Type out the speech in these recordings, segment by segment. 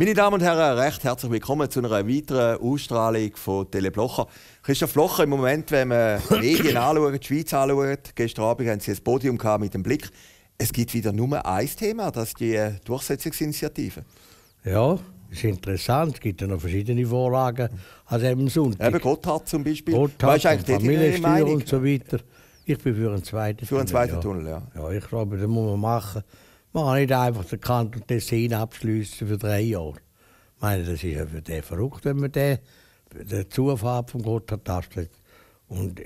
Meine Damen und Herren, recht herzlich willkommen zu einer weiteren Ausstrahlung von Teleblocher. Christoph Blocher, im Moment, wenn man Medien anschaut, die Schweiz anschaut, gestern Abend haben sie ein Podium mit dem Blick. Es gibt wieder nur ein Thema, das ist die äh, Durchsetzungsinitiative. Ja, das ist interessant. Es gibt ja noch verschiedene Vorlagen an also diesem Sonntag. Eben Gotthard zum Beispiel. Gotthard, weißt, Familiensteuer und so weiter. Ich bin für einen zweiten Tunnel. Für einen zweiten Tunnel, ja. Tunnel, ja. ja ich glaube, das muss man machen. Man kann nicht einfach den Kanton Tessin abschließen für drei Jahre. Ich meine, das ist ja für den verrückt, wenn man den, den Zufahrt vom Gott hat. Und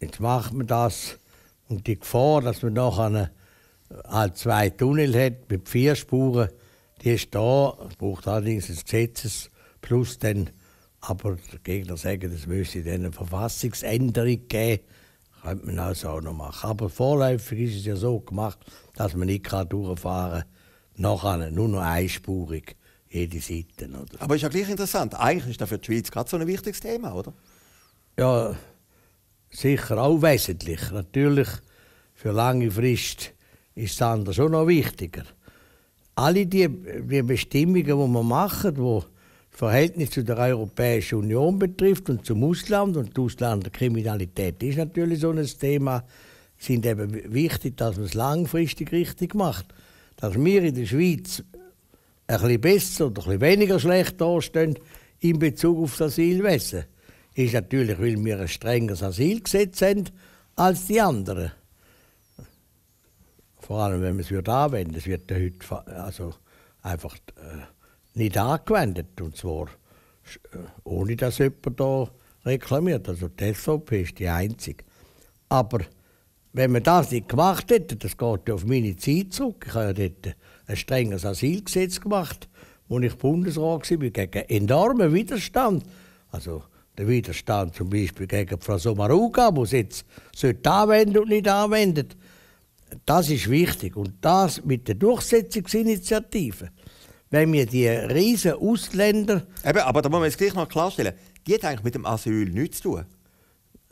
jetzt macht man das. Und die Gefahr, dass man nachher äh, halt zwei Tunnel hat mit vier Spuren, die ist da. Es braucht allerdings ein Gesetzes plus dann. Aber die Gegner sagen, es müsse eine Verfassungsänderung geben könnte man also auch noch machen. Aber vorläufig ist es ja so gemacht, dass man nicht durchfahren kann. Nachher nur noch einspurig, jede Seite. Oder? Aber ist ja gleich interessant. Eigentlich ist das für die Schweiz gerade so ein wichtiges Thema, oder? Ja, sicher auch wesentlich. Natürlich für lange Frist ist das andere schon noch wichtiger. Alle die, die Bestimmungen, die wir machen, die Verhältnis zu der Europäischen Union betrifft und zum Ausland und die Auslanderkriminalität ist natürlich so ein Thema, sind eben wichtig, dass man es langfristig richtig macht. Dass wir in der Schweiz ein bisschen besser oder ein bisschen weniger schlecht dastehen in Bezug auf das Asylwesen, ist natürlich, weil wir ein strengeres Asylgesetz haben als die anderen. Vor allem, wenn man es anwenden würde. Es wird ja heute also einfach. Äh, nicht angewendet. Und zwar äh, ohne, dass jemand da reklamiert. Also die SVP ist die einzige. Aber wenn man das nicht gemacht hätte, das geht ja auf meine Zeit zurück. Ich habe ja dort ein strenges Asylgesetz gemacht, wo ich Bundesrat war, gegen enormen Widerstand. Also der Widerstand zum Beispiel gegen Frau Somaruga, die es jetzt sollte anwenden und nicht anwendet. Das ist wichtig. Und das mit der Durchsetzungsinitiative, wenn wir die riesen Ausländer... Eben, aber da muss man es gleich noch klarstellen, die hat eigentlich mit dem Asyl nichts zu tun.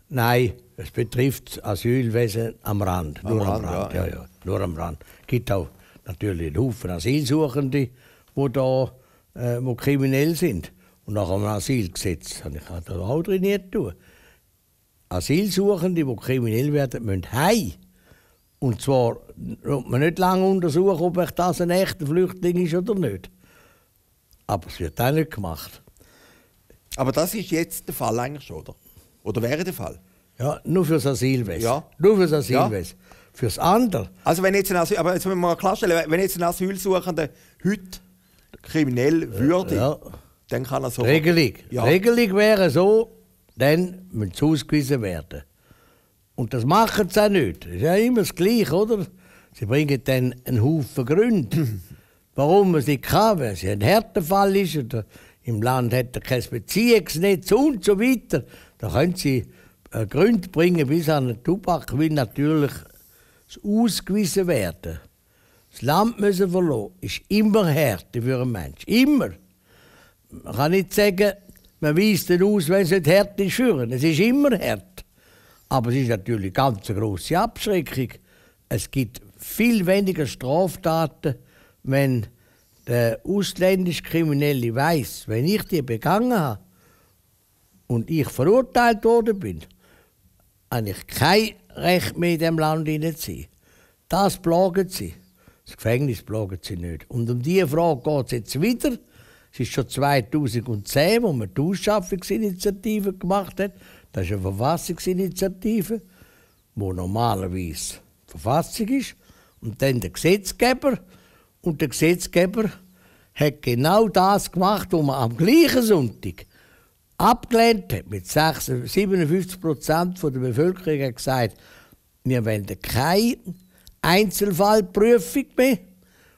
Nein, es betrifft das Asylwesen am Rand. Am nur Rand, am Rand, ja, ja. ja, Nur am Rand. Es gibt auch natürlich einen Haufen Asylsuchende, die da äh, wo kriminell sind. Und nach dem Asylgesetz habe ich da halt auch trainiert. Tun. Asylsuchende, die kriminell werden, müssen heim. Und zwar muss man nicht lange untersuchen, ob ich das ein echter Flüchtling ist oder nicht. Aber es wird auch nicht gemacht. Aber das ist jetzt der Fall eigentlich schon, oder? Oder wäre der Fall? Ja, nur fürs Asylwesen. Ja. Nur fürs Asylwesen. Ja. Fürs andere. Also wenn jetzt ein Asyl, aber jetzt mal klarstellen, wenn jetzt ein Asylsuchender heute kriminell würde, ja. dann kann er so. Regelung. Ja. Regelung wäre so, dann müssen sie ausgewiesen werden. Und das machen sie auch nicht. Das ist ja immer das Gleiche, oder? Sie bringen dann einen Haufen Gründe, warum man sie kann, weil es ein Härtefall ist oder im Land hat er kein Beziehungsnetz und so weiter. Da können sie äh, Gründe bringen bis an den Tubak, will natürlich ausgewiesen werden. Das Land müssen verloren ist immer Härte für einen Menschen. Immer. Man kann nicht sagen, man weist dann aus, wenn es nicht hart ist für ihn. Es ist immer hart. Aber es ist natürlich eine ganz grosse Abschreckung. Es gibt viel weniger Straftaten, wenn der ausländisch Kriminelle weiß, wenn ich die begangen habe und ich verurteilt worden bin, habe ich kein Recht mehr in diesem Land zu Das plagen sie. Das Gefängnis plagen sie nicht. Und um diese Frage geht es jetzt wieder. Es ist schon 2010, wo man die Ausschaffungsinitiative gemacht hat. Das ist eine Verfassungsinitiative, wo normalerweise die Verfassung ist und dann der Gesetzgeber. Und der Gesetzgeber hat genau das gemacht, was man am gleichen Sonntag abgelehnt hat. Mit 57 der Bevölkerung hat gesagt, wir wollen keine Einzelfallprüfung mehr.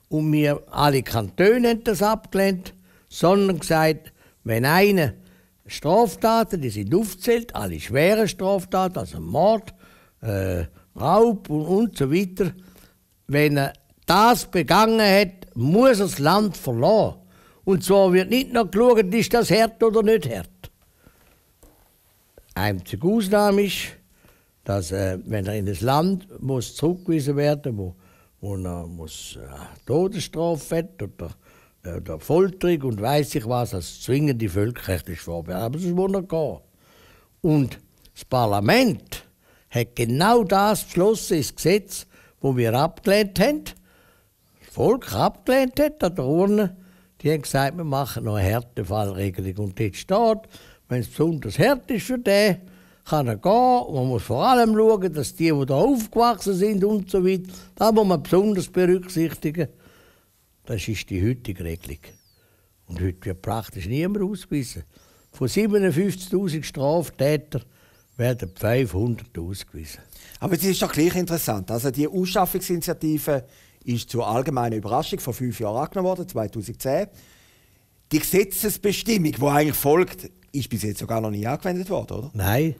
Und wir, alle Kantone haben das abgelehnt, sondern gesagt, wenn eine Straftaten, die sind aufgezählt, alle schweren Straftaten, also Mord, äh, Raub und, und so weiter, wenn er das begangen hat, muss er das Land verlassen. Und zwar wird nicht noch geschaut, ist das hart oder nicht hart. Einzige Ausnahme ist, dass äh, wenn er in das Land muss zurückgewiesen werden muss, wo, wo er muss, äh, Todesstrafe hat oder, äh, oder Folterung und weiß ich was, als zwingende Völkerrecht ist Aber das muss er gehen. Und das Parlament hat genau das beschlossen, das Gesetz, wo wir abgelehnt haben. Das Volk abgelehnt hat an der Urne. Die haben gesagt, wir machen noch eine Härtefallregelung. Und dort steht, wenn es besonders hart ist für den, kann er gehen. Man muss vor allem schauen, dass die, die hier aufgewachsen sind und so weiter, da muss man besonders berücksichtigen. Das ist die heutige Regelung. Und heute wird praktisch niemand ausgewiesen. Von 57.000 Straftätern werden 500 ausgewiesen. Aber es ist doch gleich interessant. Also die Ausschaffungsinitiative ist zur allgemeinen Überraschung vor fünf Jahren angenommen worden, 2010. Die Gesetzesbestimmung, die eigentlich folgt, ist bis jetzt sogar noch nie angewendet worden, oder? Nein,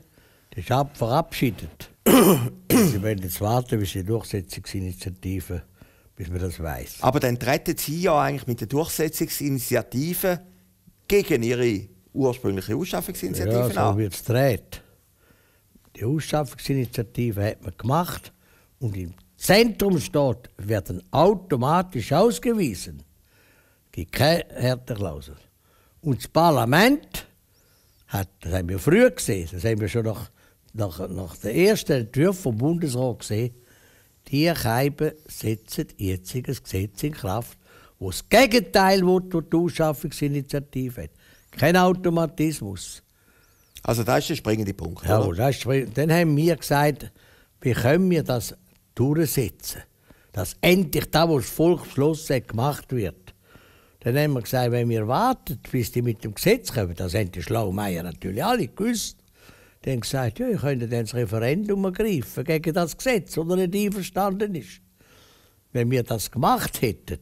das ist ab verabschiedet. Sie werden jetzt warten, bis die Durchsetzungsinitiative, bis man das weiß. Aber dann treten Sie ja eigentlich mit der Durchsetzungsinitiative gegen Ihre ursprüngliche Ausschaffungsinitiative ja, so an. Ja, wird es dreht. Die Ausschaffungsinitiative hat man gemacht und im Zentrum steht, werden automatisch ausgewiesen. Es gibt keine Härteklausel. Und das Parlament hat, das haben wir früher gesehen, das haben wir schon nach, nach, nach den ersten Entwürfen vom Bundesrat gesehen, die Scheiben setzen jetzt ein Gesetz in Kraft, wo das Gegenteil will, was die Ausschaffungsinitiative hat. Kein Automatismus. Also das ist der springende Punkt. Ja, Das ist, dann haben wir gesagt, wie können wir das durchsetzen? Dass endlich das, was das Volk beschlossen hat, gemacht wird. Dann haben wir gesagt, wenn wir warten, bis die mit dem Gesetz kommen, das haben die Schlaumeier natürlich alle gewusst, dann haben gesagt, ja, ihr könnt dann das Referendum ergreifen gegen das Gesetz, oder nicht einverstanden ist. Wenn wir das gemacht hätten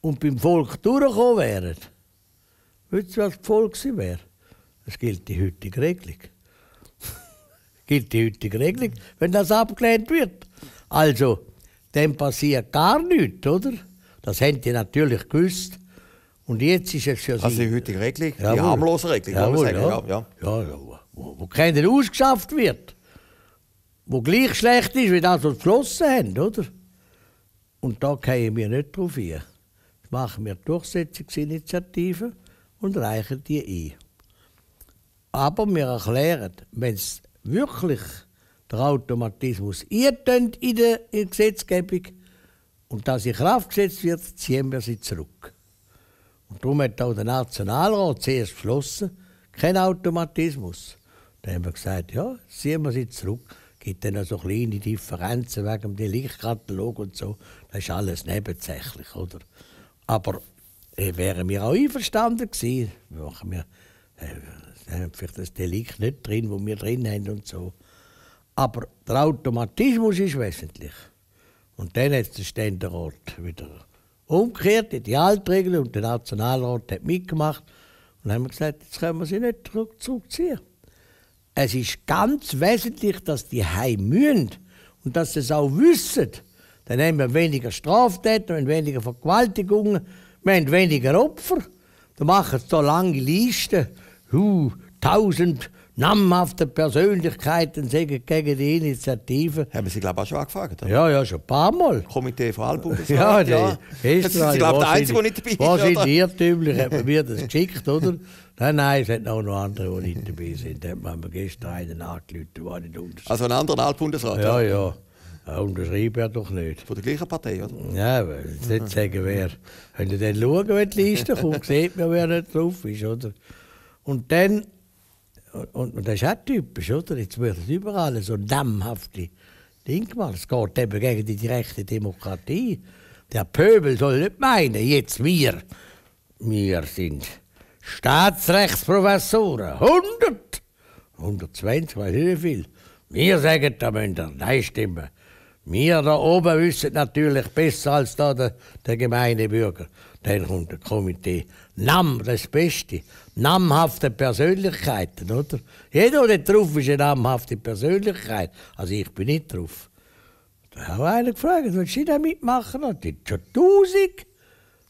und beim Volk durchgekommen wären, wisst ihr, was das Volk gewesen wäre? Das gilt die heutige Regelung. gilt die heutige Regelung, wenn das abgelehnt wird. Also, dem passiert gar nichts, oder? Das haben die natürlich gewusst. Und jetzt ist es für sie. Also die heutige Regelung, die harmlose Regelung, Jawohl, sagen. Ja. Ja, ja. ja, ja. Wo, wo keiner ausgeschafft wird. Wo gleich schlecht ist, wie das, was sie beschlossen haben, oder? Und da gehen wir nicht drauf ein. Jetzt machen wir Durchsetzungsinitiativen und reichen die ein. Aber wir erklären, wenn es wirklich der Automatismus eintönt in der Gesetzgebung und das in Kraft gesetzt wird, ziehen wir sie zurück. Und darum hat auch der Nationalrat zuerst beschlossen, kein Automatismus. Dann haben wir gesagt, ja, ziehen wir sie zurück. Es gibt dann so kleine Differenzen wegen dem Lichtkatalog und so. Das ist alles nebensächlich, oder? Aber äh, wären wir auch einverstanden gewesen, machen wir, äh, für das Delikt nicht drin, wo wir drin haben und so. Aber der Automatismus ist wesentlich. Und dann hat der Ständerat wieder umgekehrt, in die Altregel und der Nationalrat hat mitgemacht. Und haben gesagt, jetzt können wir sie nicht zurückziehen. Es ist ganz wesentlich, dass die heim müssen und dass sie es auch wissen. Dann haben wir weniger Straftäter, wir haben weniger Vergewaltigungen, wir haben weniger Opfer. Dann machen sie so lange Listen Huh, tausend namhafte Persönlichkeiten sagen gegen die Initiative. Haben Sie, glaube ich, auch schon angefragt? Ja, ja, schon ein paar Mal. Komitee von Albumbestand. ja, ja. Österreich, das ist, glaube ich, der Einzige, der nicht dabei ist. Wahrscheinlich irrtümlich hat man mir das geschickt, oder? Nein, nein, es hat auch noch andere, die nicht dabei sind. Da haben wir gestern einen angelötet, der nicht unterschrieben Also einen anderen Altbundesrat? Ja, ja. ja. Unterschreiben ja doch nicht. Von der gleichen Partei, oder? Ja, weil ich nicht sagen, wer. Wenn ihr dann schauen, wenn die Liste kommt, sieht man, wer nicht drauf ist, oder? Und dann, und, und das ist auch typisch, oder? Jetzt wird es überall so dammhafte Dinge gemacht. Es geht eben gegen die direkte Demokratie. Der Pöbel soll nicht meinen, jetzt wir, wir sind Staatsrechtsprofessoren, 100, 120, weiß ich wie viel. Wir sagen, da müsst ihr Nein stimmen. Wir da oben wissen natürlich besser als da der, der gemeine Bürger. Dann kommt ein Komitee Nam, das Beste. Namhafte Persönlichkeiten, oder? Jeder, der drauf ist, ist eine namhafte Persönlichkeit. Also ich bin nicht drauf. Da habe einer gefragt, willst du da mitmachen? Und die schon tausend.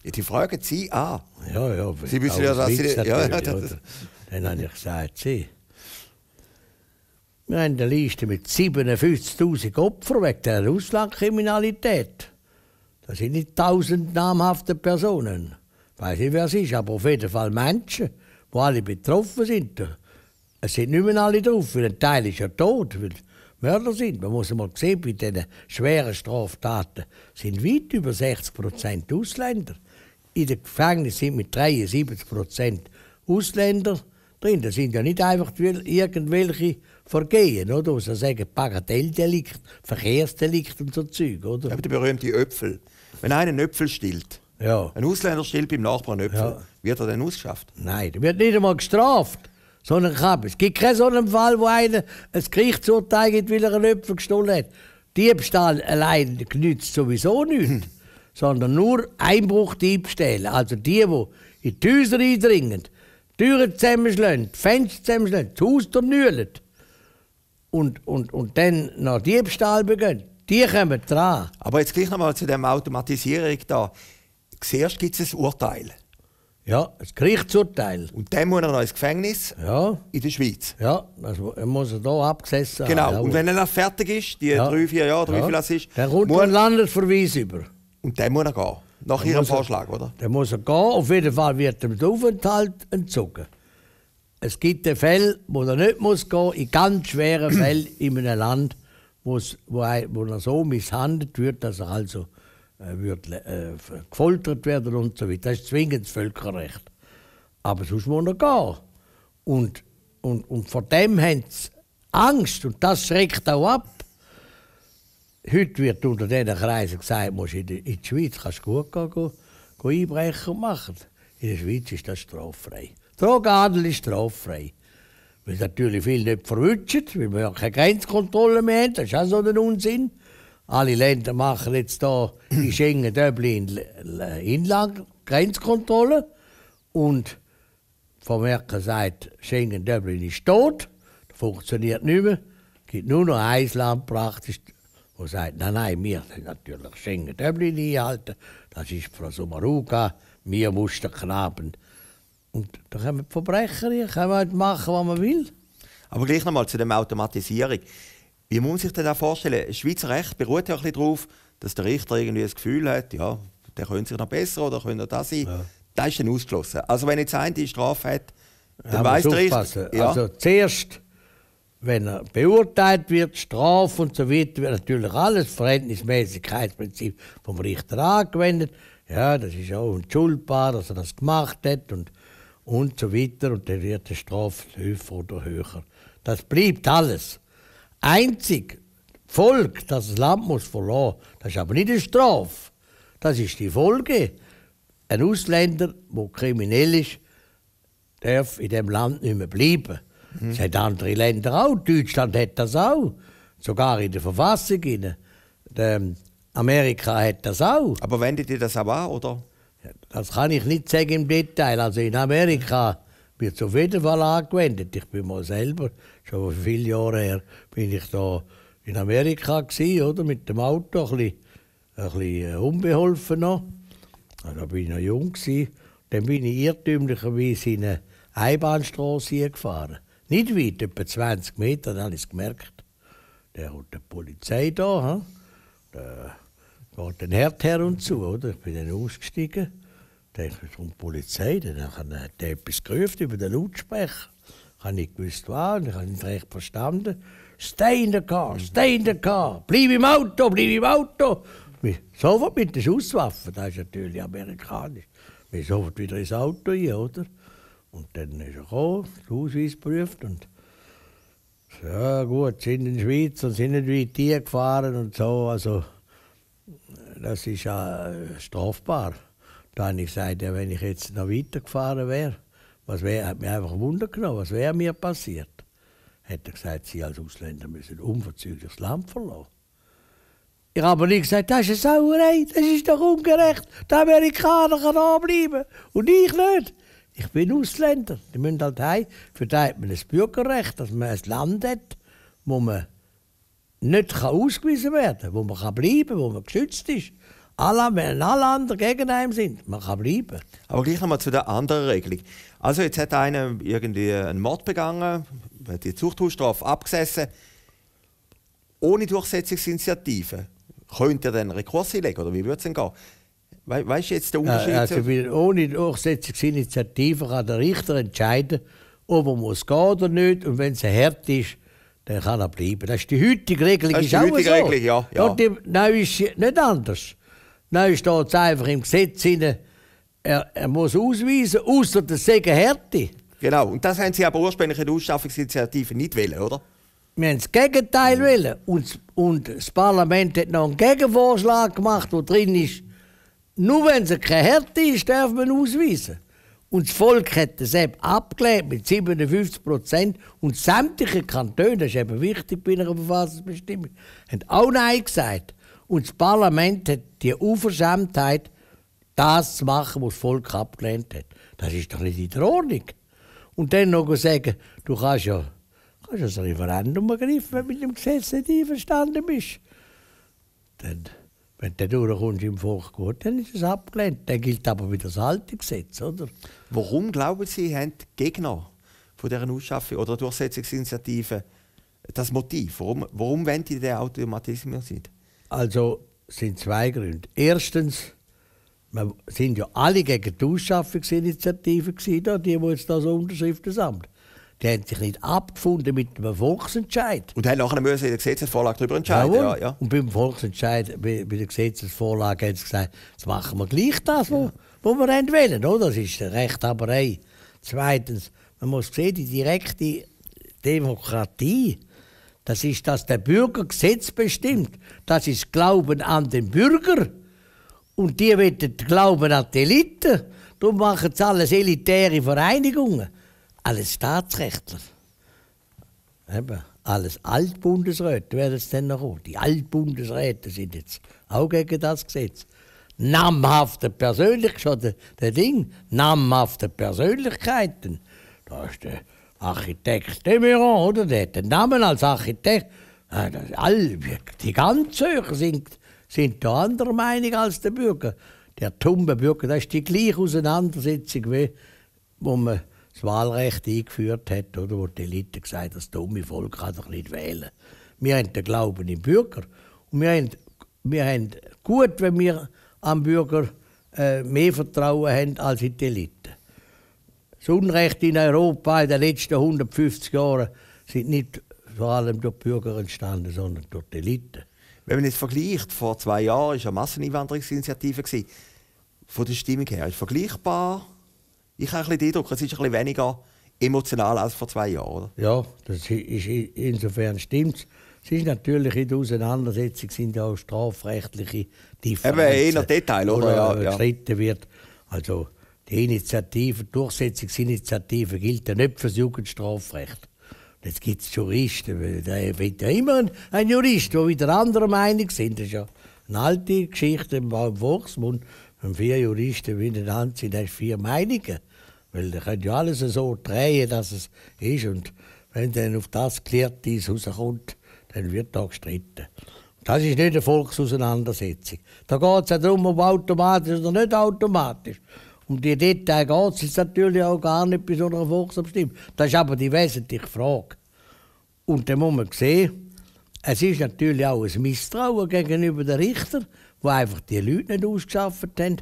Ja, die fragen Sie an. Ja, ja. Sie wissen ja, dass Sie... Ja, ja, Dann habe ich gesagt, Sie... Wir haben eine Liste mit 57'000 Opfern wegen der Russlandkriminalität. Das sind nicht tausend namhafte Personen weiß nicht, wer es ist, aber auf jeden Fall Menschen, die alle betroffen sind. Es sind nicht mehr alle drauf, weil ein Teil ist ja tot, weil Mörder sind. Man muss mal sehen, bei diesen schweren Straftaten sind weit über 60 Prozent Ausländer. In den Gefängnissen sind mit 73 Prozent Ausländer drin. Das sind ja nicht einfach irgendwelche Vergehen, oder? Man also sagen, Bagatelldelikt, Verkehrsdelikt und so Zeug, oder? Aber die berühmte Öpfel. Wenn einer einen Öpfel stillt, ja. Ein Ausländer stellt beim Nachbarn Äpfel. Ja. Wird er denn ausgeschafft? Nein, der wird nicht einmal gestraft. Sondern kann. Es gibt keinen so einen Fall, wo einer ein Gerichtsurteil gibt, weil er einen Äpfel gestohlen hat. Diebstahl allein genützt sowieso nichts. sondern nur Einbruchdiebstähle. Also die, die in die Häuser eindringen, die Türen zusammenschlagen, die Fenster zusammenschlagen, das Haus zernühlen und, und, und dann noch Diebstahl beginnen. Die kommen dran. Aber jetzt gleich nochmal zu dieser Automatisierung hier zuerst gibt es ein Urteil. Ja, ein Gerichtsurteil. Und dann muss er noch ins Gefängnis ja. in der Schweiz. Ja, also er muss er hier abgesessen Genau, haben, und wenn er dann fertig ist, die ja. drei, vier Jahre, drei, ja. vier Jahre ist... Dann kommt muss... ein Landesverweis über. Und dann muss er gehen, nach dann ihrem Vorschlag, er, oder? Dann muss er gehen, auf jeden Fall wird ihm der Aufenthalt entzogen. Es gibt Fälle, wo er nicht muss gehen muss, in ganz schweren Fällen in einem Land, wo, wo er so misshandelt wird, dass er also äh, wird äh, gefoltert werden und so weiter. Das ist zwingendes Völkerrecht. Aber sonst muss er gehen. Und, und, und vor dem haben sie Angst und das schreckt auch ab. Heute wird unter diesen Kreisen gesagt, musst in, die, Schweiz kannst gut gehen, gehen, gehen Einbrecher machen. In der Schweiz ist das straffrei. Drogenhandel ist straffrei. Weil natürlich viel nicht verwünscht, weil wir ja keine Grenzkontrolle mehr haben. Das ist auch so ein Unsinn alle Länder machen jetzt da die Schengen-Döblin Inland, Grenzkontrolle. Und Frau Merkel sagt, Schengen-Döblin ist tot, das funktioniert nicht mehr. Es gibt nur noch ein Land praktisch, wo sagt, nein, nein, wir sind natürlich Schengen-Döblin einhalten. Das ist Frau Sumaruga, wir mussten Knaben. Und da kommen die Verbrecher, hier, können halt machen, was man will. Aber gleich nochmal zu der Automatisierung. Wie muss man sich das vorstellen? Schweizer Recht beruht ja ein bisschen darauf, dass der Richter irgendwie das Gefühl hat, ja, der könnte sich noch besser oder könnte das sein. Ja. Das ist dann ausgeschlossen. Also wenn jetzt einer die Strafe hat, dann ja, weiß der Richter. Ja. Also zuerst, wenn er beurteilt wird, Strafe und so weiter, wird natürlich alles Verhältnismäßigkeitsprinzip vom Richter angewendet. Ja, das ist auch unschuldbar, dass er das gemacht hat und, und so weiter. Und dann wird die Strafe höher oder höher. Das bleibt alles einzig Volk, das das Land muss verlassen, das ist aber nicht eine Strafe. Das ist die Folge. Ein Ausländer, der kriminell ist, darf in dem Land nicht mehr bleiben. Mhm. Das haben andere Länder auch. Deutschland hat das auch. Sogar in der Verfassung. In ähm, Amerika hat das auch. Aber wendet ihr das auch an, oder? Das kann ich nicht sagen im Detail. Also in Amerika wird es auf jeden Fall angewendet. Ich bin mal selber, schon vor vielen Jahren her, bin ich da in Amerika gewesen, oder mit dem Auto, ein bisschen, ein bisschen äh, unbeholfen noch. Ah, da war ich noch jung gewesen. Dann bin ich irrtümlicherweise in eine Einbahnstraße gefahren. Nicht weit, etwa 20 Meter, dann habe ich es gemerkt. Dann kommt die Polizei da, da geht ein Herd her und zu, oder? Ich bin dann ausgestiegen dachte, und die Polizei, dann hat er etwas gerufen über den Lautsprecher. Ich habe nicht gewusst, was, ich habe nicht recht verstanden. Stay in the car, stay in the car, bleib im Auto, bleib im Auto. sofort mit der Schusswaffe, das ist natürlich amerikanisch. Wir sofort wieder ins Auto rein, oder? Und dann ist er gekommen, den Ausweis geprüft und ja gut, sind in der Schweiz und sind nicht weit hier gefahren und so, also das ist ja strafbar. Da habe ich gesagt, ja, wenn ich jetzt noch weitergefahren wäre, was wär, hat mich einfach Wunder genommen, was wäre mir passiert? Hat er gesagt, Sie als Ausländer müssen unverzüglich das Land verlassen. Ich habe aber nicht gesagt, das ist eine Sauerei, das ist doch ungerecht, der Amerikaner kann anbleiben und ich nicht. Ich bin Ausländer, die müssen halt heim. Für die hat man ein Bürgerrecht, dass man ein Land hat, wo man nicht ausgewiesen werden kann, wo man bleiben kann, wo man geschützt ist alle, wenn alle anderen gegen einen sind, man kann bleiben. Aber gleich nochmal zu der anderen Regelung. Also jetzt hat einer irgendwie einen Mord begangen, hat die Zuchthausstrafe abgesessen. Ohne Durchsetzungsinitiative könnte er dann Rekurs einlegen oder wie würde es denn gehen? We weißt du jetzt den Unterschied? Ja, äh, also äh, ohne Durchsetzungsinitiative kann der Richter entscheiden, ob er muss gehen oder nicht. Und wenn es hart ist, dann kann er bleiben. Das ist die heutige Regelung. Das ist, die heutige auch so. Regelung, ja. ja. die neue ist nicht anders. Nein, steht es einfach im Gesetz hinein, er, er, muss ausweisen, außer der Segen Härte. Genau, und das haben Sie aber ursprünglich in der Ausschaffungsinitiative nicht wollen, oder? Wir haben das Gegenteil mhm. wollen. Und, und das Parlament hat noch einen Gegenvorschlag gemacht, der drin ist, nur wenn es keine Härte ist, darf man ausweisen. Und das Volk hat das eben abgelehnt mit 57 Prozent. Und sämtliche Kantone, das ist eben wichtig bei einer Verfassungsbestimmung, haben auch Nein gesagt. Und das Parlament hat die Unverschämtheit, das zu machen, was das Volk abgelehnt hat. Das ist doch nicht in der Ordnung. Und dann noch sagen, du kannst ja, kannst ja das Referendum ergreifen, wenn du mit dem Gesetz nicht einverstanden bist. Dann, wenn du durchkommst im Volk, gut, dann ist es abgelehnt. Dann gilt aber wieder das alte Gesetz, oder? Warum, glauben Sie, haben die Gegner von dieser Ausschaffung oder Durchsetzungsinitiative das Motiv? Warum, warum wollen die den Automatismus nicht? Also sind zwei Gründe. Erstens, wir sind ja alle gegen die Ausschaffungsinitiative die, die jetzt das Unterschriften sammelt. Die haben sich nicht abgefunden mit dem Volksentscheid. Und haben nachher müssen in der Gesetzesvorlage darüber entscheiden. Ja, ja. Und beim Volksentscheid, bei, bei der Gesetzesvorlage haben sie gesagt, jetzt machen wir gleich das, ja. was wir wollen. das ist Rechthaberei. Zweitens, man muss sehen, die direkte Demokratie das ist, dass der Bürger Gesetz bestimmt. Das ist Glauben an den Bürger. Und die wollen Glauben an die Eliten. Darum machen sie alles elitäre Vereinigungen. Alles Staatsrechtler. Eben, alles Altbundesräte werden es dann noch kommen. Die Altbundesräte sind jetzt auch gegen das Gesetz. Namhafte Persönlichkeit, schon der, der Ding, namhafte Persönlichkeiten. Da ist der Architekt, dem eh, oder? Der hat den Namen als Architekt. All, die ganze Höhe sind, sind da anderer Meinung als der Bürger. Der tumbe Bürger, das ist die gleiche Auseinandersetzung, wie wo man das Wahlrecht eingeführt hat, oder? wo die Elite gesagt haben, das dumme Volk kann doch nicht wählen. Wir haben den Glauben im Bürger. Und wir haben, wir haben gut, wenn wir am Bürger äh, mehr Vertrauen haben als in die Elite. Das Unrecht in Europa in den letzten 150 Jahren sind nicht vor allem durch die Bürger entstanden, sondern durch die Eliten. Wenn man es vergleicht, vor zwei Jahren war es eine Masseneinwanderungsinitiative. Von der Stimmung her ist es vergleichbar. Ich habe ein den Eindruck, es ist ein weniger emotional als vor zwei Jahren. Oder? Ja, das ist insofern stimmt es. ist natürlich in der Auseinandersetzung sind auch strafrechtliche Differenzen. Eben eher Detail, oder? oder ja, ja. wird. Also die Initiative, Durchsetzungsinitiative gilt ja nicht für das Jugendstrafrecht. Jetzt gibt es Juristen, weil da findet ja immer ein Jurist, der wieder anderer Meinung sind. Das ist ja eine alte Geschichte im Volksmund. Wenn vier Juristen miteinander sind, hast du vier Meinungen. Weil die können ja alles so drehen, dass es ist. Und wenn dann auf das geklärt ist, rauskommt, dann wird da gestritten. Das ist nicht eine Volksauseinandersetzung. Da geht es ja darum, ob automatisch oder nicht automatisch. Um die Details geht es natürlich auch gar nicht bei so einer Volksabstimmung. Das ist aber die wesentliche Frage. Und dann muss man sehen, es ist natürlich auch ein Misstrauen gegenüber den Richtern, die einfach die Leute nicht ausgeschafft haben.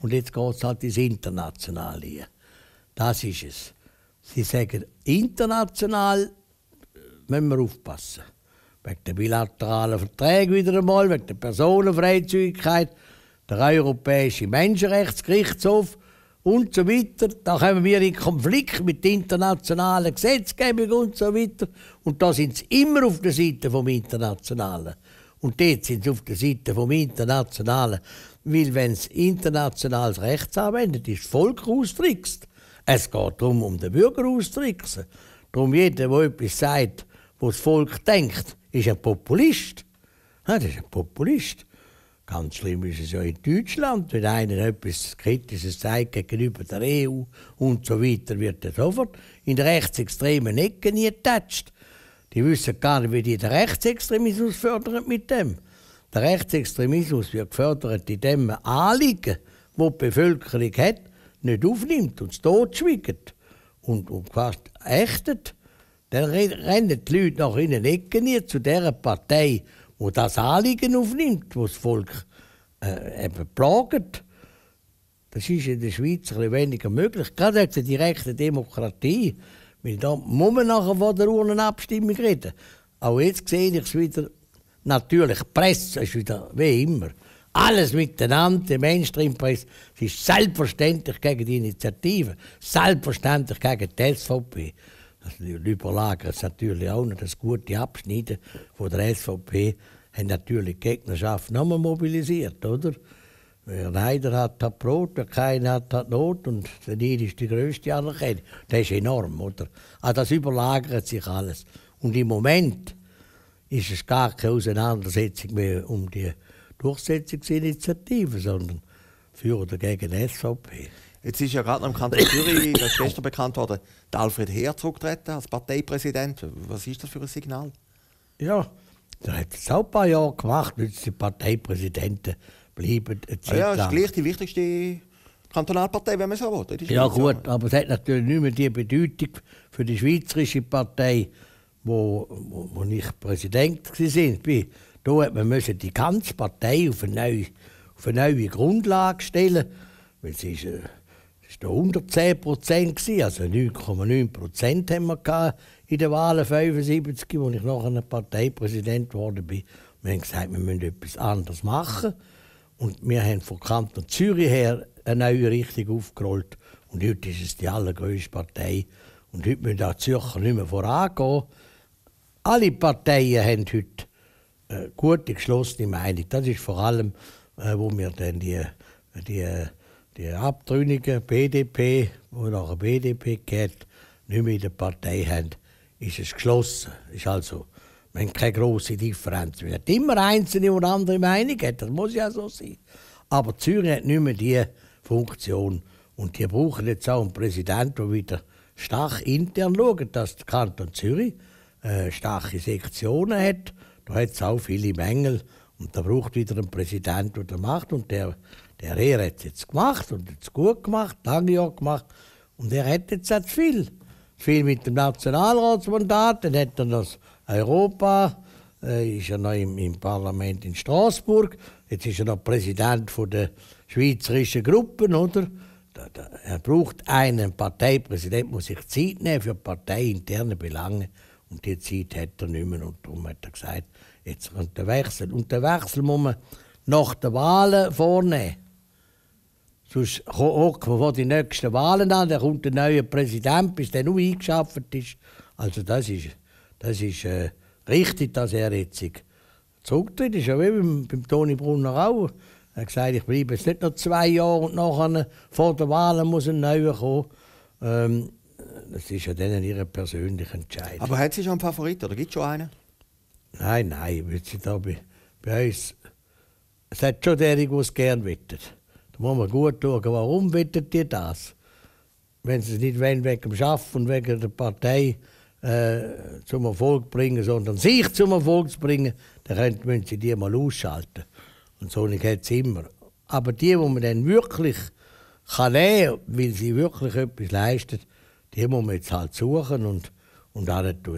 Und jetzt geht es halt ins Internationale. Das ist es. Sie sagen, international äh, müssen wir aufpassen. Wegen der bilateralen Verträge wieder einmal, wegen der Personenfreizügigkeit. Der Europäische Menschenrechtsgerichtshof und so weiter. Da kommen wir in Konflikt mit der internationalen Gesetzgebung und so weiter. Und da sind sie immer auf der Seite vom Internationalen. Und dort sind sie auf der Seite vom Internationalen. Weil wenn es internationales Recht anwendet, ist das Volk austrickst. Es geht darum, um den Bürger austricksen. Darum jeder, der etwas sagt, was das Volk denkt, ist ein Populist. Ja, das ist ein Populist. Ganz schlimm ist es ja in Deutschland, wenn einer etwas Kritisches zeigt gegenüber der EU und so weiter, wird er sofort in rechtsextremen Ecken getatscht. Die wissen gar nicht, wie die den Rechtsextremismus fördern mit dem. Der Rechtsextremismus wird gefördert, indem man Anliegen, die die Bevölkerung hat, nicht aufnimmt und es totschwiegt und, und fast ächtet. Dann rennen die Leute nach innen Ecken zu dieser Partei, wo das Anliegen aufnimmt, wo das Volk äh, eben plagt. Das ist in der Schweiz ein weniger möglich, gerade in der direkten Demokratie. Weil da muss man nachher von der Urnenabstimmung reden. Auch jetzt sehe ich es wieder. Natürlich, die Presse ist wieder, wie immer, alles miteinander, die Mainstream-Presse, ist selbstverständlich gegen die Initiative, selbstverständlich gegen die SVP. Das die Lübolager ist natürlich auch nicht das gute Abschneiden von der SVP, haben natürlich die Gegnerschaft noch nochmal mobilisiert, oder? Wer äh, Neider hat, hat Brot, wer keinen hat, hat Not und der Neid ist die größte Anerkennung. Das ist enorm, oder? Also das überlagert sich alles. Und im Moment ist es gar keine Auseinandersetzung mehr um die Durchsetzungsinitiative, sondern für oder gegen die SVP. Jetzt ist ja gerade noch im Kanton Zürich, das ist gestern bekannt worden, der Alfred Heer zurückgetreten als Parteipräsident. Was ist das für ein Signal? Ja, das hat es auch ein paar Jahre gemacht, wenn die Parteipräsidenten bleiben. Etc. Ah ja, ist gleich die wichtigste Kantonalpartei, wenn man so will. Ja gut, so. aber es hat natürlich nicht mehr die Bedeutung für die schweizerische Partei, wo, wo, wo ich Präsident war. Da hat man die ganze Partei auf eine neue, auf eine neue Grundlage stellen weil sie ist... Äh, das war 110 Prozent, also 9,9 Prozent haben wir in den Wahlen 75, als ich nachher Parteipräsident geworden bin. Wir haben gesagt, wir müssen etwas anderes machen. Und wir haben von Kanton Zürich her eine neue Richtung aufgerollt. Und heute ist es die allergrößte Partei. Und heute müssen auch Zürcher nicht mehr vorangehen. Alle Parteien haben heute eine äh, gute, geschlossene Meinung. Das ist vor allem, äh, wo wir dann die, die äh, die abtrünnige BDP, wo nach der BDP geht, nicht mehr in der Partei haben, ist es geschlossen. Ist also, wenn keine große Differenz Wir haben immer einzelne und andere Meinung das muss ja so sein. Aber Zürich hat nicht mehr diese Funktion. Und die brauchen jetzt auch einen Präsidenten, der wieder stark intern schaut, dass der Kanton Zürich äh, starke Sektionen hat. Da hat es auch viele Mängel. Und da braucht wieder einen Präsidenten, der das macht. Und der der Rehr hat es jetzt gemacht und hat es gut gemacht, lange Jahr gemacht. Und er hat jetzt auch viel. viel mit dem Nationalratsmandat, dann hat er noch Europa, äh, ist er noch im, im, Parlament in Straßburg, jetzt ist er noch Präsident von der schweizerischen Gruppen, oder? Da, da, er braucht einen Parteipräsident, muss sich Zeit nehmen für parteiinterne Belange. Und die Zeit hat er nicht mehr. Und darum hat er gesagt, jetzt kommt der Wechsel. Und den Wechsel muss man nach den Wahlen vornehmen. Sonst gucken wir die nächsten Wahlen an, dann kommt der neue Präsident, bis der nur eingeschafft ist. Also das ist, das ist äh, richtig, dass er jetzt zurücktritt. Das ist ja wie beim, beim Toni Brunner auch. Er hat gesagt, ich bleibe jetzt nicht noch zwei Jahre und nachher vor der Wahlen muss ein neuer kommen. Ähm, das ist ja dann ihre persönliche Entscheidung. Aber hat sie schon einen Favorit oder gibt es schon einen? Nein, nein, weil sie da bei, bei uns... Es hat schon derjenige, der es gerne wettet. Da muss man gut schauen, warum wollen die das? Wenn sie es nicht wollen, wegen dem Arbeiten, und wegen der Partei äh, zum Erfolg bringen, sondern sich zum Erfolg zu bringen, dann müssen sie die mal ausschalten. Und so nicht geht es immer. Aber die, die man dann wirklich kann nehmen kann, weil sie wirklich etwas leisten, die muss man jetzt halt suchen und, und auch nicht tun.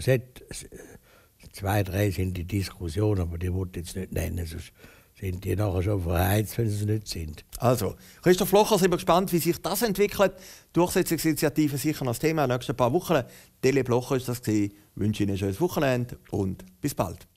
Zwei, drei sind die Diskussion, aber die wollte ich jetzt nicht nennen, sonst sind die nachher schon verheizt, wenn sie es nicht sind. Also, Christoph Locher, sind wir gespannt, wie sich das entwickelt. Durchsetzungsinitiative sicher noch das Thema in den nächsten paar Wochen. Dele Blocher ist das Ich wünsche Ihnen ein schönes Wochenende und bis bald.